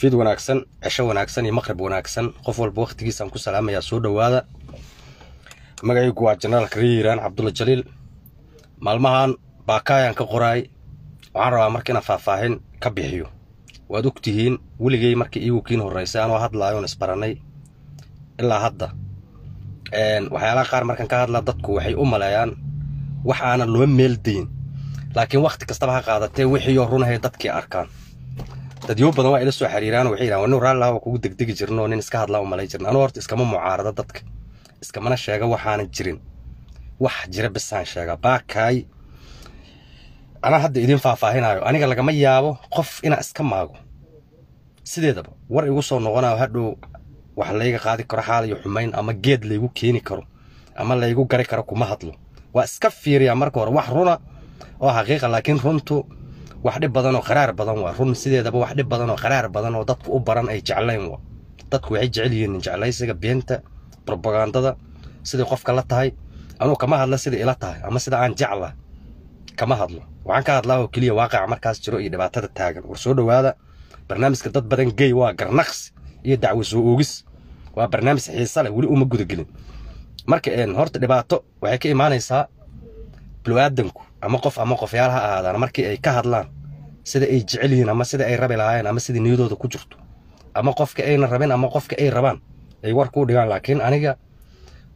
fiid wanaagsan cesho wanaagsan iyo maqrib wanaagsan qof walba wakhtigiisaan ku salaamayaa soo dhowaada magacaygu waa jenaraalka reer cabdulla jaliil maalmahan baakaayaan ka qoraay waxaan rabaa marka inaan faahfaahin ka bixiyo waad og tihiin weligay markii iigu kiin anoo hadlaayoon isbarannay ilaa hadda waxyaalaha qaar markaan ka hadlaa dadku waxay u maleeyaan wax aanan loo meeldayn laakiin wakhti kastaba ha qaadatee wixiioo runahee dadkii arkaan dadyo badan waa ila soo xiriiraan waxay yidhahan wanu raallahaba kugu degdegi jirno nin iska hadlaa u jirna anuu horta iskama mucaarado dadka iskamana sheega waxaana jirin wax jira bisaan sheega baakaay anaa hadda idiin faahfaahinaayo aniga lagama yaabo qof inaa iska maago sideedaba war igu soo noqonayo hadhow wax layga qaadi karo xaal iyo xumayn ama geed laygu keeni karo ama laygu gari karo kuma hadlo waa iska fiiriyaa marka hore wax runa oo xaqiiqa laakiin runtu wax dhib badan oo qaraar badan waa run sideedaba wax dhib badan oo qaraar badan oo dadku u baran ay jeclayn waa dadku waxay jecel yihiin jeclaysiga beenta robagandada sidai qofka la tahay anuu kama hadla sida ila tahay ama sida aan jecla kama hadlo waxaan ka hadlaa oo keliya waaqaca markaas jiro iyo dhibaatada taagan war soo dhowaada barnaamijka dad badan gey waa garnaqsi iyo dacwo soo oogis waa barnaamij xiisa leh weli uma gudagelin marka horta dhibaato waxay ka imaanaysaa bulu ama qof ama qofyaal ha ahaadaan markii ay ka hadlaan sida ay jecel yihiin ama sida ay rabi lahaayeen ama sidai niyadooda ku jirto ama qofka ayna rabin ama qofka ay rabaan ay war kuu dhigaan laakiin aniga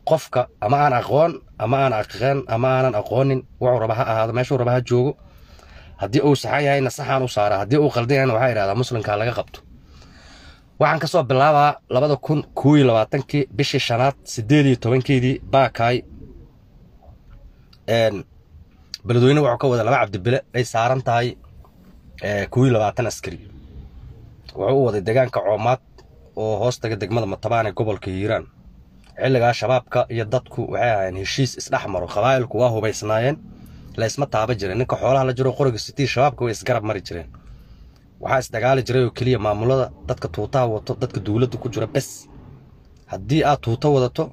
qofka ama aan aqoon ama aan aqiqeen ama aanan aqoonin wuxuu raba ha ahaado meeshuu raba ha joogo haddii uu saxan yahayna saxaan u saara haddii uu qaldan waxaa idhahdaa muslimkaa laga qabto waxaan ka soo bilaabaa labada kun koo labaatankii bishii shanaad siddeed iyo tobankeedii baakaay beledweyne wuxuu ka waday laba cabdibile ay saaran tahay eh, kow iyo labaatan askari wuxuu u waday degaanka coomaad oo hoos taga degmada matabaane gobolka hiiraan xilligaa shabaabka iyo dadku waxay ahaayeen heshiis isdhexmaro qabaa'ilku waa hubaysnaayeen laysma taaba jireen ninka xoolaha la jiro qoriga sitii shabaabka way isgarab mari jireen waxaa isdagaali jiray oo keliya maamulada dadka tuutaha wato dadka dowladda ku jira bes haddii aad tuuto wadato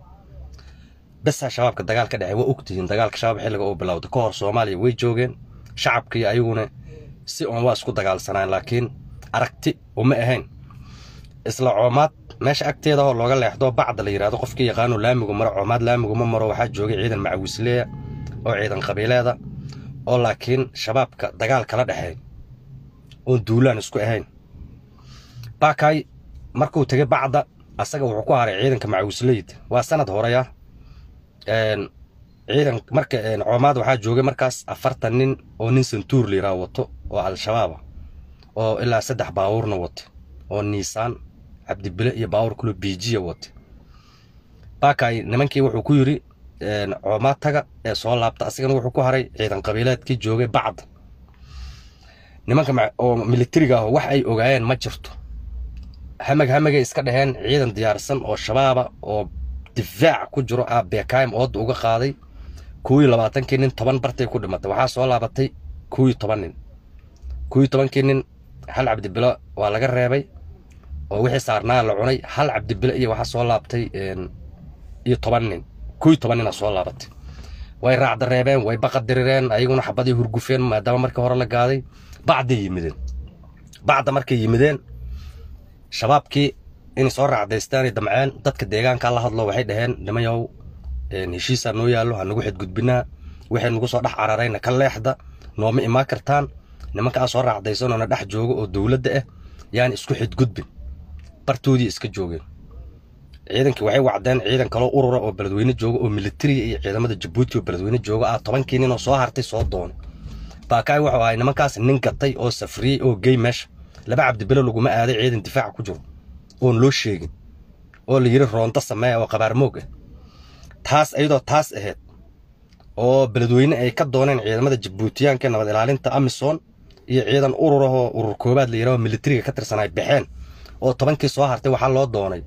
besaa shabaabka dagaal ka dhacay waa ogtihiin dagaalka shabaab xilliga uu bilowda ka hor soomaaliya way joogeen shacabkii ayaguna si oon waa isku dagaalsanaan laakiin aragti uma ahayn isla coomaad meesha agteeda looga leexdo bacda la yidhahdo qofkii yaqaano laamigu maro coomaad laamigu ma maro waxaa joogay ciidan macawisleya oo ciidan qabiileeda oo laakiin shabaabka dagaal kala dhexey oon duulaan isku ahayn baakaay markuu tegay bacda asaga wuxuu ku haray ciidanka macawisleyd waa sanad horey ciidan marka coomaad waxaa joogay markaas afartan nin oo nin santuur liraa wato oo al-shabaaba ah, oo ilaa saddex baawuurna wata oo niisaan cabdibile iyo baawur kulo b biijiya ah wata baakaay nimankii wuxuu ku yidhi coomaad taga ee soo laabta asigana wuxuu ku haray ciidan qabiileedkii joogay bacda nimanka oo militariga ah wax ay ogaayeen ma jirto hamag hamagay iska dhaheen ciidan diyaarsan oo shabaaba ah, oo difaac ku jiro ah beekaym ooda uga qaaday kuwii labaatankii nin toban bartay ku dhimatay waxaa soo laabatay kuwii toban nin kuwii tobankii nin hal cabdibilo waa laga reebay oo wixii saarnaa la cunay hal cabdibilo iyo waxaa soo laabtay iyo toban nin kuwii toban nina soo laabatay way raacda reebeen way baqadirireen ayaguna xabadii hurgufeen maadaama markii hore la gaaday bacday yimideen bacda markay yimideen shabaabkii inay soo raacdaystaan ay damceen dadka deegaanka la hadlo waxay dhaheen nimayow heshiisaa noo yaallo hanagu xadgudbinaa waxay nagu soo dhex cararayna ka leexda nooma imaan kartaan nimankaa soo raacdaysanoona dhex jooga oo dowladda ah yaan isku xidgudbin bartoodii iska joogeen ciidankii waxay wacdeen ciidan kaloo urura oo beledweyne jooga oo militariga iyo ciidamada jabuuti oo beledweyne jooga ah tobankii ninoo soo hartay soo doonay baakaay wuxuu ahay nimankaas nin gatay oo safriyey oo gey meesha laba cabdibelo laguma aaday ciidan difaaca ku jiro oon loo sheegin oo la yidhi roonto samee oo qabaarmooga taas iyadoo taas ahayd eh. oo beledweyne ay ka dooneen ciidamada jabuutiyaanka nabad ilaalinta amisom iyo ciidan urur ahoo urur koobaad la yidhahoo militariga ka tirsan ay baxeen oo tobankii soo hartay waxaa loo doonay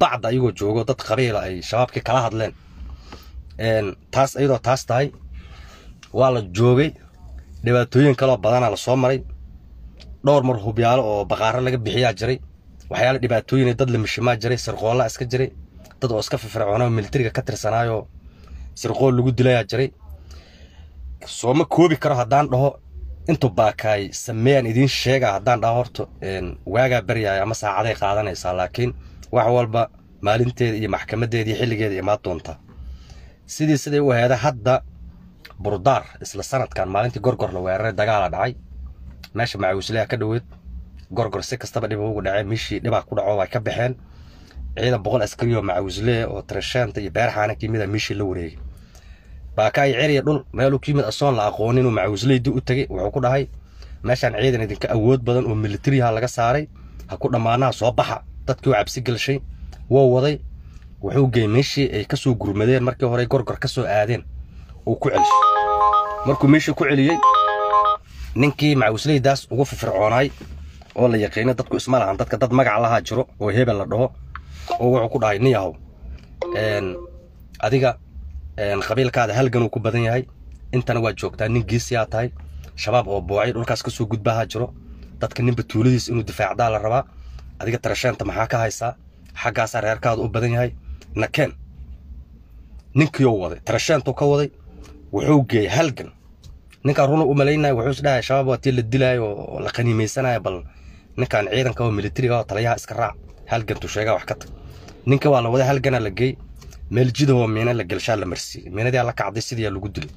bacda iyagoo joogo dad qabiila ah ay shabaabkii kala hadleen taas iyadoo taas tahay waa la joogay dhibaatooyin kaloo badanaa la soo maray dhowr mar hubyaalo oo baqaaro laga bixiyaa jiray waxyaala dhibaatooyin dad limishimaa jiray sirqoolla iska jiray dad oo iska firfircoonoo militariga ka tirsanaayoo sirqool lagu dilayaa jiray sooma koobi karo haddaan dhaho intu baakaay sameeyaan idiin sheega haddaan dhaho horta waagaa baryaaya ama saacaday qaadanaysaa laakiin wax walba maalinteeda iyo maxkamadeeda iyo xilligeeda imaa doontaa sidii siday u aheeda hadda burdaar isla sanadkan maalintii gorgor la weeraray dagaala dhacay meesha macawisleha ka dhoweed gorgor si kastaba dhib ugu dhacee meeshii dhibaa ah ku dhaco ay ka baxeen ciidan boqol askari oo macawisle oo tirishaanta iyo beerxaana kimid a ah meeshii la wareegay baakaayo ceriya dhul meelu kimid asoon ah la aqoonin uu macawisleydii u tegey wuxuu ku dhahay meeshaan ciidan idinka awood badan oo militariha laga saaray ha ku dhammaanaha soo baxa dadkii u cabsi galshay wou waday wuxuu geey meeshii ay kasoo gurmadeen markii hore gorgor kasoo aadeen uu ku celshay markuu meeshii ku celiyey ninkii macawisleydaas ugu firfircoonaay oo la yaqiina dadku isma lahan dadka dad magaca lahaa jiro oo hebel la dhaho oo wuxuu ku dhahay niyahow adiga qabiilkaada halganuu ku badan yahay intana waad joogtaa nin giisiyaa tahay shabaab oo boocay dhulkaas kasoo soo gudbahaa jiro dadka ninba tuuladiis inuu difaacdaa la rabaa adiga tarasheenta maxaa ka haysaa xaggaasaa reerkaada u badan yahay nakeen ninkiiuu waday tarasheentuu ka waday wuxuu geeyey halgan ninkaan runa u malaynaya wuxuu isdhahay shabaab waa tii la dilaayo oo la qaniimaysanaya bal ninkan ciidanka oo militariga oo taliyaha iska raac halgantuu sheegaa wax ka tag ninka waa la waday halganaa la geey meeljidahoo miina la gelshaa la marsiiyey miinadaa la kacday sidiiyaa lagu dilay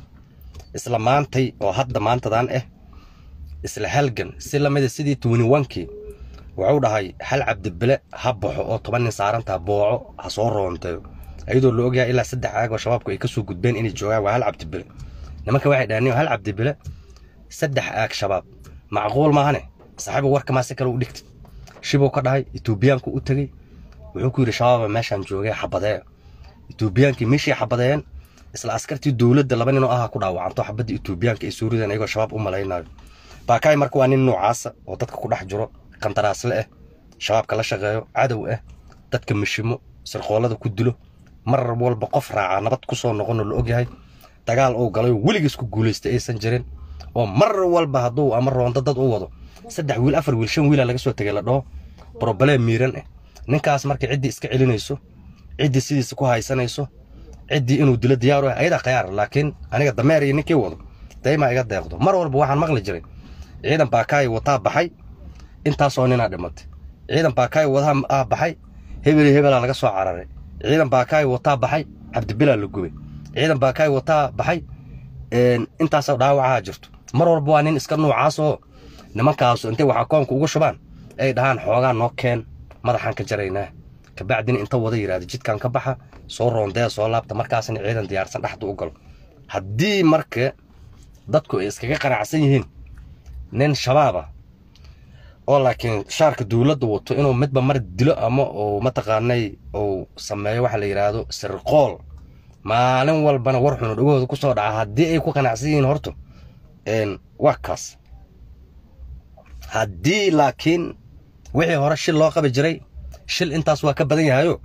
isla maantay oo hadda maantadan eh, ah isla halgan si lamida sidii twiniwankii wuxuu dhahay hal cabdibile ha baxo oo toban nin saarantaa booco ha soo roonteeyo ayadoo la ogyahay ilaa saddex aagoo shabaabku ay ka gudbeen inay joogaan waa hal cabdibile nimanka waxay dhaheen hal cabdibile saddex aag shabaab macquul maahane saaxiiba warka maase kale u dhigtay shibuu ka dhahay etoobiyaanku u tegey wuxuu ku yidhi shabaaba meeshaan joogay xabadee etoobiyaankii meeshay xabadeeyeen isla askartii dowladda laba ninoo aha ku dhaawacanto xabadda etoobiyaanka ay soo rideen ayagoo shabaab u malaynayo baakaay marka waa nin noocaasa oo dadka ku dhex jiro qandaraasle ah eh, shabaabka la shaqeeyo cadow ah dadka mishimo sirqoollada ku dilo mar walba qof raacaa nabad ku soo noqonoo la ogyahay dagaal uu galayo weligiis ku guulaysta aysan jirin oo mar walba hadduu ama roondo dad u wado saddex wiil afar wiil shan wiila laga soo tegay la dhaho brobalee miiran ah ninkaas marka ciddii iska celinayso ciddii sidiisa ku haysanayso ciddii inuu dilo diyaaru ah ayadaa khayaar laakiin aniga dameer iyo ninkii wado daymaa iga deeqdo mar walba waxaan maqli jiray ciidan baakaaya wataa baxay intaasoo ninaa dhimatay ciidan baakaaya wadaa baxay hebeli hebelaa laga soo cararay ciidan baakaaya wataa baxay cabdibilaa la gubay ciidan baakaaya wataa baxay intaasaa dhaawacaha jirto mar walba waa nin iska nuucaasoo nimankaas intay waxaa koonka ugu shubaan ay dhahaan xoogaa noo keen madaxaan ka jaraynaa kabacdina inta wada yidhahda jidkan ka baxa soo roondee soo laabta markaasna ciidan diyaarsan dhexdu u galo haddii marka dadku ay iskaga qanacsan yihiin nin shabaaba ah, oo laakiin shaarka dowladda wato inuu midba mar dilo ama uu mataqaanay uu sameeyo waxaa la yidhaahdo sirqool maalin walbana war xunu dhagahooda ku soo dhaca haddii ay ku qanacsan yihiin horto waa kaas haddii laakiin wixii hore shil loo qabi jiray shil intaas waa ka badan yahayo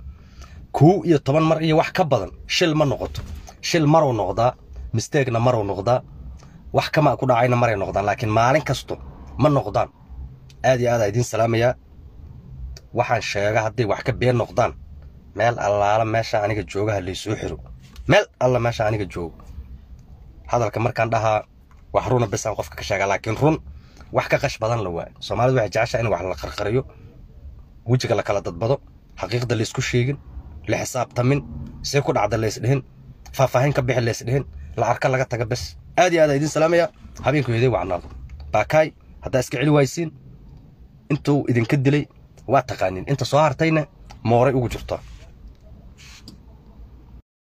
kuu iyo toban mar iyo wax ka badan shil ma noqoto shil maruu noqdaa misteegna maruu noqdaa wax kamaa ku dhacayna maray noqdaan laakiin maalin kasto ma noqdaan aad iyo aadaa idiin salaamayaa waxaan sheega hadday wax ka been noqdaan meel allaala meesha aniga joogaha laysoo xiro meel alla meesha aniga joogo hadalka markaan dhahaa wax runa bisaan qofka ka sheegaa laakiin run wax ka qash badan la waayo soomaalidu waxay jeceshaa in wax la qarqariyo wejiga la kala dadbado xaqiiqda laysku sheegin la xisaabtamin see ku dhacda laysdhehin faahfaahin ka bixi la lacarka laga taga bes aad iyo aad idin salaamaya habeenku heeday wacnaado baakaay haddaa iska celi waaysiin intuu idinka dilay waa taqaaniin inta soo hartayna mooray ugu jirto